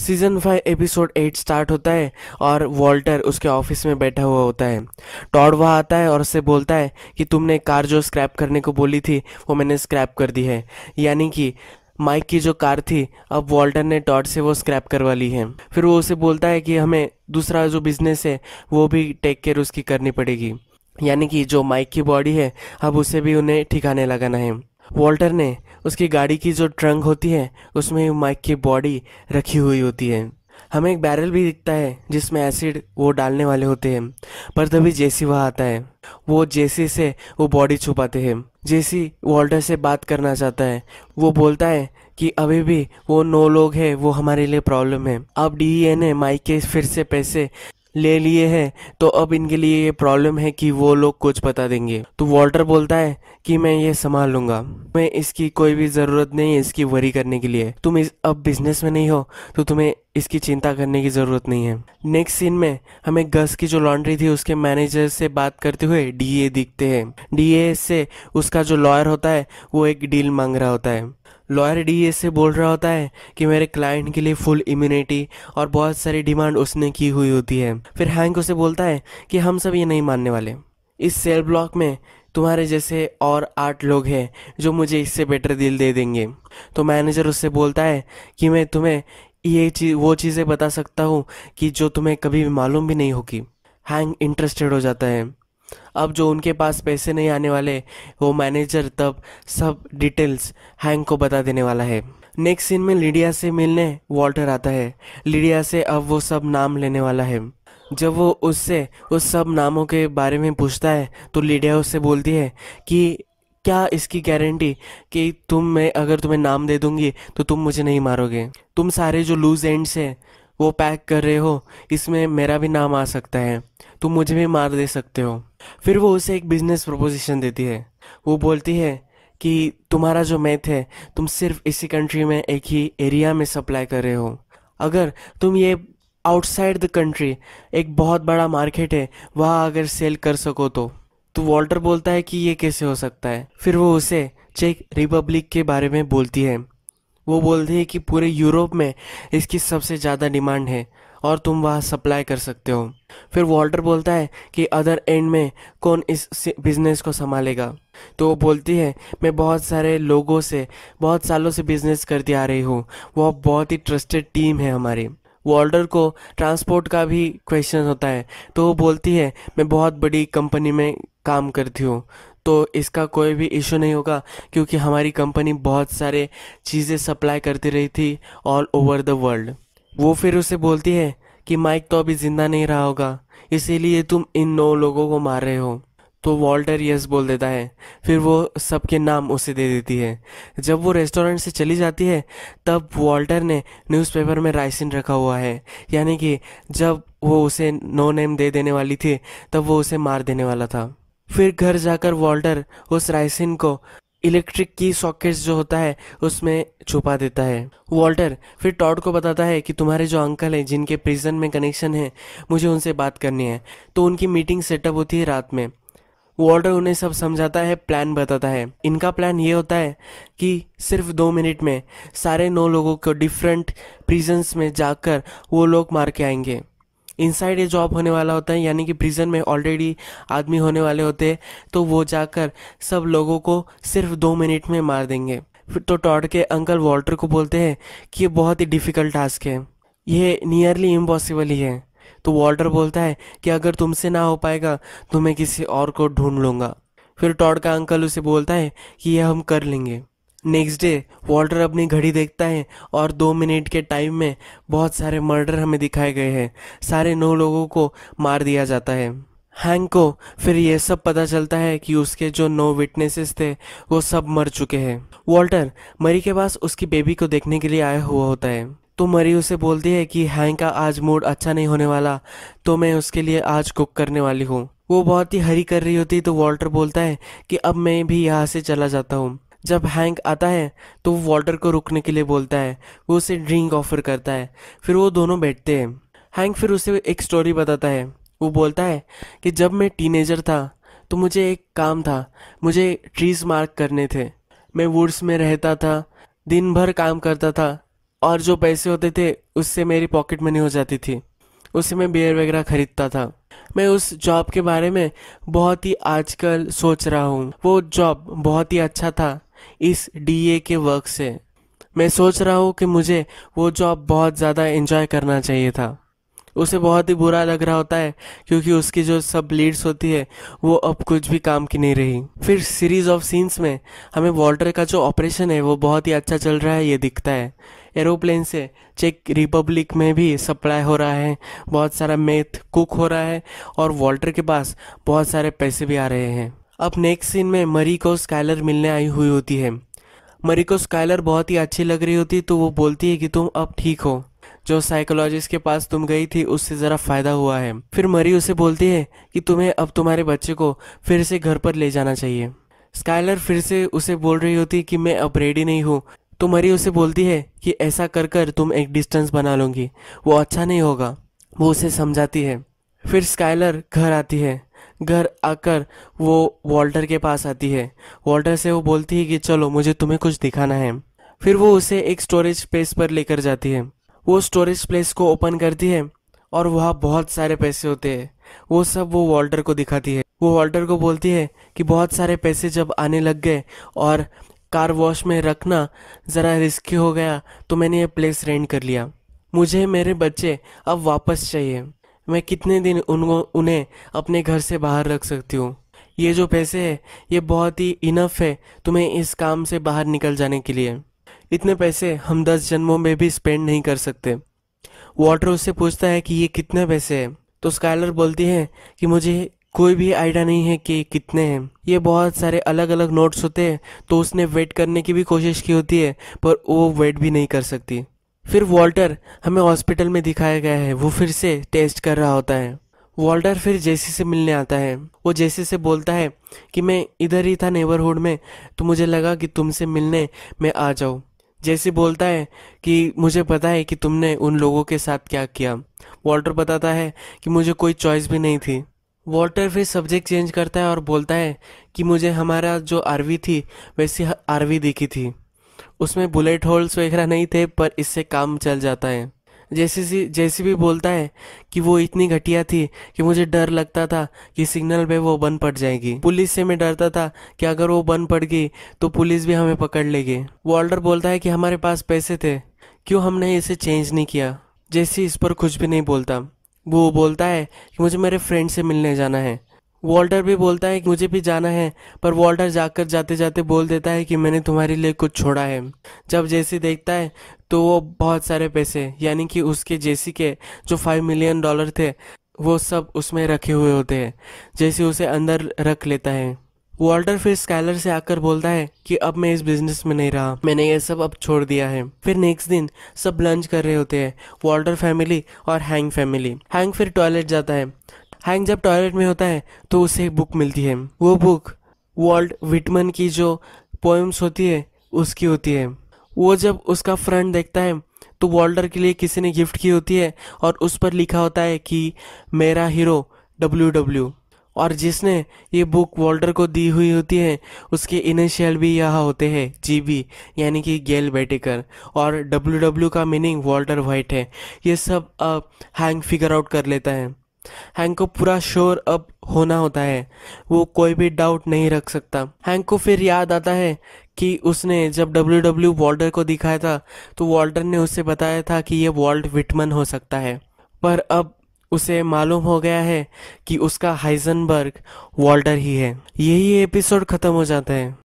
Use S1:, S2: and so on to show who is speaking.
S1: season five episode eight start होता है और वॉल्टर उसके ऑफिस में बैठा हुआ होता है टॉड वहाँ आता है और उससे बोलता है कि तुमने कार जो स्क्रैप करने को बोली थी वो मैंने स्क्रैप कर दी है यानी कि माइक की जो कार थी अब वॉल्टर ने टॉड से वो स्क्रैप करवा ली है फिर वो उसे बोलता है कि हमें दूसरा जो बिजनेस है वो भी टेक केयर उसकी करनी पड़ेगी यानी कि जो माइक की बॉडी है अब उसे भी उन्हें ठिकाने लगाना है वॉल्टर ने उसकी गाड़ी की जो ट्रंक होती है उसमें माइक की बॉडी रखी हुई होती है हमें एक बैरल भी दिखता है जिसमें एसिड वो डालने वाले होते हैं पर तभी जेसी वहाँ आता है वो जेसी से वो बॉडी छुपाते हैं जेसी वॉल्टर से बात करना चाहता है वो बोलता है कि अभी भी वो नौ लोग हैं वो हमारे लिए प्रॉब्लम है अब डी ए ने माइक के फिर से पैसे ले लिए हैं तो अब इनके लिए ये प्रॉब्लम है कि वो लोग कुछ बता देंगे तो वॉल्टर बोलता है कि मैं ये संभाल लूंगा मैं इसकी कोई भी ज़रूरत नहीं है इसकी वरी करने के लिए तुम इस अब बिजनेस में नहीं हो तो तुम्हें इसकी चिंता करने की ज़रूरत नहीं है नेक्स्ट सीन में हमें गस की जो लॉन्ड्री थी उसके मैनेजर से बात करते हुए डीए दिखते हैं डीए से उसका जो लॉयर होता है वो एक डील मांग रहा होता है लॉयर डी से बोल रहा होता है कि मेरे क्लाइंट के लिए फुल इम्यूनिटी और बहुत सारी डिमांड उसने की हुई होती है फिर हैंक उसे बोलता है कि हम सब ये नहीं मानने वाले इस सेल ब्लॉक में तुम्हारे जैसे और आठ लोग हैं जो मुझे इससे बेटर डील दे देंगे तो मैनेजर उससे बोलता है कि मैं तुम्हें ये चीज वो चीज़ें बता सकता हूँ कि जो तुम्हें कभी भी मालूम भी नहीं होगी हैंग इंटरेस्टेड हो जाता है अब जो उनके पास पैसे नहीं आने वाले वो मैनेजर तब सब डिटेल्स हैंग को बता देने वाला है नेक्स्ट सीन में लीडिया से मिलने वॉल्टर आता है लीडिया से अब वो सब नाम लेने वाला है जब वो उससे उस सब नामों के बारे में पूछता है तो लीडिया उससे बोलती है कि क्या इसकी गारंटी कि तुम मैं अगर तुम्हें नाम दे दूंगी तो तुम मुझे नहीं मारोगे तुम सारे जो लूज एंड्स हैं वो पैक कर रहे हो इसमें मेरा भी नाम आ सकता है तुम मुझे भी मार दे सकते हो फिर वो उसे एक बिजनेस प्रपोजिशन देती है वो बोलती है कि तुम्हारा जो मैथ है तुम सिर्फ इसी कंट्री में एक ही एरिया में सप्लाई कर रहे हो अगर तुम ये आउटसाइड द कंट्री एक बहुत बड़ा मार्केट है वहाँ अगर सेल कर सको तो तो वॉल्टर बोलता है कि ये कैसे हो सकता है फिर वो उसे चेक रिपब्लिक के बारे में बोलती है वो बोलती है कि पूरे यूरोप में इसकी सबसे ज़्यादा डिमांड है और तुम वहाँ सप्लाई कर सकते हो फिर वॉल्टर बोलता है कि अदर एंड में कौन इस बिज़नेस को संभालेगा तो वो बोलती है मैं बहुत सारे लोगों से बहुत सालों से बिज़नेस करती आ रही हूँ वह बहुत ही ट्रस्टेड टीम है हमारी वॉल्टर को ट्रांसपोर्ट का भी क्वेश्चन होता है तो वो बोलती है मैं बहुत बड़ी कंपनी में काम करती हो तो इसका कोई भी इशू नहीं होगा क्योंकि हमारी कंपनी बहुत सारे चीज़ें सप्लाई करती रही थी ऑल ओवर द वर्ल्ड वो फिर उसे बोलती है कि माइक तो अभी ज़िंदा नहीं रहा होगा इसीलिए तुम इन नौ लोगों को मार रहे हो तो वॉल्टर यस बोल देता है फिर वो सबके नाम उसे दे देती है जब वो रेस्टोरेंट से चली जाती है तब वॉल्टर ने न्यूज़पेपर में राइसिन रखा हुआ है यानी कि जब वो उसे नो नेम दे देने वाली थी तब वो उसे मार देने वाला था फिर घर जाकर वॉल्टर उस राइसिन को इलेक्ट्रिक की सॉकेट्स जो होता है उसमें छुपा देता है वॉल्टर फिर टॉड को बताता है कि तुम्हारे जो अंकल हैं जिनके प्रिजन में कनेक्शन है मुझे उनसे बात करनी है तो उनकी मीटिंग सेटअप होती है रात में वॉल्टर उन्हें सब समझाता है प्लान बताता है इनका प्लान ये होता है कि सिर्फ दो मिनट में सारे नौ लोगों को डिफरेंट प्रिजन्स में जाकर वो लोग मार के आएंगे इनसाइड ये जॉब होने वाला होता है यानी कि प्रिजन में ऑलरेडी आदमी होने वाले होते हैं तो वो जाकर सब लोगों को सिर्फ दो मिनट में मार देंगे फिर तो टॉड के अंकल वॉल्टर को बोलते हैं कि ये बहुत ही डिफ़िकल्ट टास्क है ये नियरली इम्पॉसिबल ही है तो वॉल्टर बोलता है कि अगर तुमसे ना हो पाएगा तो मैं किसी और को ढूंढ लूँगा फिर टॉड का अंकल उसे बोलता है कि यह हम कर लेंगे नेक्स्ट डे वॉल्टर अपनी घड़ी देखता है और दो मिनट के टाइम में बहुत सारे मर्डर हमें दिखाए गए हैं सारे नौ लोगों को मार दिया जाता है हैंक को फिर यह सब पता चलता है कि उसके जो नौ विटनेसेस थे वो सब मर चुके हैं वॉल्टर मरी के पास उसकी बेबी को देखने के लिए आया हुआ होता है तो मरी उसे बोलती है कि हैंक का आज मूड अच्छा नहीं होने वाला तो मैं उसके लिए आज कुक करने वाली हूँ वो बहुत ही हरी कर रही होती तो वॉल्टर बोलता है कि अब मैं भी यहाँ से चला जाता हूँ जब हैंक आता है तो वो वॉल्टर को रुकने के लिए बोलता है वो उसे ड्रिंक ऑफर करता है फिर वो दोनों बैठते हैं हैंक फिर उसे एक स्टोरी बताता है वो बोलता है कि जब मैं टीनेजर था तो मुझे एक काम था मुझे ट्रीज मार्क करने थे मैं वुड्स में रहता था दिन भर काम करता था और जो पैसे होते थे उससे मेरी पॉकेट मनी हो जाती थी उससे मैं बियर वगैरह खरीदता था मैं उस जॉब के बारे में बहुत ही आजकल सोच रहा हूँ वो जॉब बहुत ही अच्छा था इस डीए के वर्क से मैं सोच रहा हूँ कि मुझे वो जॉब बहुत ज़्यादा इन्जॉय करना चाहिए था उसे बहुत ही बुरा लग रहा होता है क्योंकि उसकी जो सब लीड्स होती है वो अब कुछ भी काम की नहीं रही फिर सीरीज ऑफ सीन्स में हमें वॉल्टर का जो ऑपरेशन है वो बहुत ही अच्छा चल रहा है ये दिखता है एरोप्लेन से चेक रिपब्लिक में भी सप्लाई हो रहा है बहुत सारा मेथ कुक हो रहा है और वॉल्टर के पास बहुत सारे पैसे भी आ रहे हैं अब नेक्स्ट सीन में मरी को स्काइलर मिलने आई हुई होती है मरी को स्काइलर बहुत ही अच्छी लग रही होती तो वो बोलती है कि तुम अब ठीक हो जो साइकोलॉजिस्ट के पास तुम गई थी उससे ज़रा फ़ायदा हुआ है फिर मरी उसे बोलती है कि तुम्हें अब तुम्हारे बच्चे को फिर से घर पर ले जाना चाहिए स्काइलर फिर से उसे बोल रही होती कि मैं अब रेडी नहीं हूँ तो मरी उसे बोलती है कि ऐसा कर कर तुम एक डिस्टेंस बना लोगी वो अच्छा नहीं होगा वो उसे समझाती है फिर स्काइलर घर आती है घर आकर वो वॉल्टर के पास आती है वॉल्टर से वो बोलती है कि चलो मुझे तुम्हें कुछ दिखाना है फिर वो उसे एक स्टोरेज प्लेस पर लेकर जाती है वो स्टोरेज प्लेस को ओपन करती है और वहाँ बहुत सारे पैसे होते हैं वो सब वो वॉल्टर को दिखाती है वो वॉल्टर को बोलती है कि बहुत सारे पैसे जब आने लग गए और कार वॉश में रखना ज़रा रिस्की हो गया तो मैंने ये प्लेस रेंट कर लिया मुझे मेरे बच्चे अब वापस चाहिए मैं कितने दिन उनको उन्हें अपने घर से बाहर रख सकती हूँ ये जो पैसे है ये बहुत ही इनफ है तुम्हें इस काम से बाहर निकल जाने के लिए इतने पैसे हम दस जन्मों में भी स्पेंड नहीं कर सकते वाटर उससे पूछता है कि ये कितने पैसे है तो स्कालर बोलती है कि मुझे कोई भी आइडिया नहीं है कि कितने हैं ये बहुत सारे अलग अलग नोट्स होते हैं तो उसने वेट करने की भी कोशिश की होती है पर वो वेट भी नहीं कर सकती फिर वॉल्टर हमें हॉस्पिटल में दिखाया गया है वो फिर से टेस्ट कर रहा होता है वॉल्टर फिर जेसी से मिलने आता है वो जेसी से बोलता है कि मैं इधर ही था नेबरहुड में तो मुझे लगा कि तुमसे मिलने मैं आ जाऊँ जेसी बोलता है कि मुझे पता है कि तुमने उन लोगों के साथ क्या किया वॉल्टर बताता है कि मुझे कोई चॉइस भी नहीं थी वॉल्टर फिर सब्जेक्ट चेंज करता है और बोलता है कि मुझे हमारा जो आरवी थी वैसी आरवी दिखी थी उसमें बुलेट होल्स वगैरह नहीं थे पर इससे काम चल जाता है जैसे सी जैसे भी बोलता है कि वो इतनी घटिया थी कि मुझे डर लगता था कि सिग्नल पे वो बंद पड़ जाएगी पुलिस से मैं डरता था कि अगर वो बंद पड़ गई तो पुलिस भी हमें पकड़ लेगी वॉल्डर बोलता है कि हमारे पास पैसे थे क्यों हमने इसे चेंज नहीं किया जैसी इस पर कुछ भी नहीं बोलता वो बोलता है कि मुझे मेरे फ्रेंड से मिलने जाना है वॉल्टर भी बोलता है कि मुझे भी जाना है पर वॉल्टर जाकर जाते जाते बोल देता है कि मैंने तुम्हारे लिए कुछ छोड़ा है जब जेसी देखता है तो वो बहुत सारे पैसे यानी कि उसके जेसी के जो फाइव मिलियन डॉलर थे वो सब उसमें रखे हुए होते हैं जैसे उसे अंदर रख लेता है वॉल्टर फिर स्कैलर से आकर बोलता है कि अब मैं इस बिजनेस में नहीं रहा मैंने ये सब अब छोड़ दिया है फिर नेक्स्ट दिन सब लंच कर रहे होते हैं वॉल्टर फैमिली और हैंग फैमिली हैंग फिर टॉयलेट जाता है हैंग जब टॉयलेट में होता है तो उसे बुक मिलती है वो बुक वॉल्ट विटमन की जो पोएम्स होती है उसकी होती है वो जब उसका फ्रेंड देखता है तो वॉल्टर के लिए किसी ने गिफ्ट की होती है और उस पर लिखा होता है कि मेरा हीरो डब्ल्यू डब्ल्यू और जिसने ये बुक वॉल्टर को दी हुई होती है उसके इनिशियल भी यह होते हैं जी बी यानी कि गेल बेटेकर और डब्ल्यू डब्ल्यू का मीनिंग वॉल्टर वाइट है ये सब हैंग फिगर आउट कर लेता है हैंक को पूरा श्योर अब होना होता है वो कोई भी डाउट नहीं रख सकता हैंक को फिर याद आता है कि उसने जब डब्ल्यू डब्ल्यू वॉल्टर को दिखाया था तो वॉल्टर ने उसे बताया था कि ये वॉल्ट विटमन हो सकता है पर अब उसे मालूम हो गया है कि उसका हाइजनबर्ग वॉल्टर ही है यही एपिसोड ख़त्म हो जाता है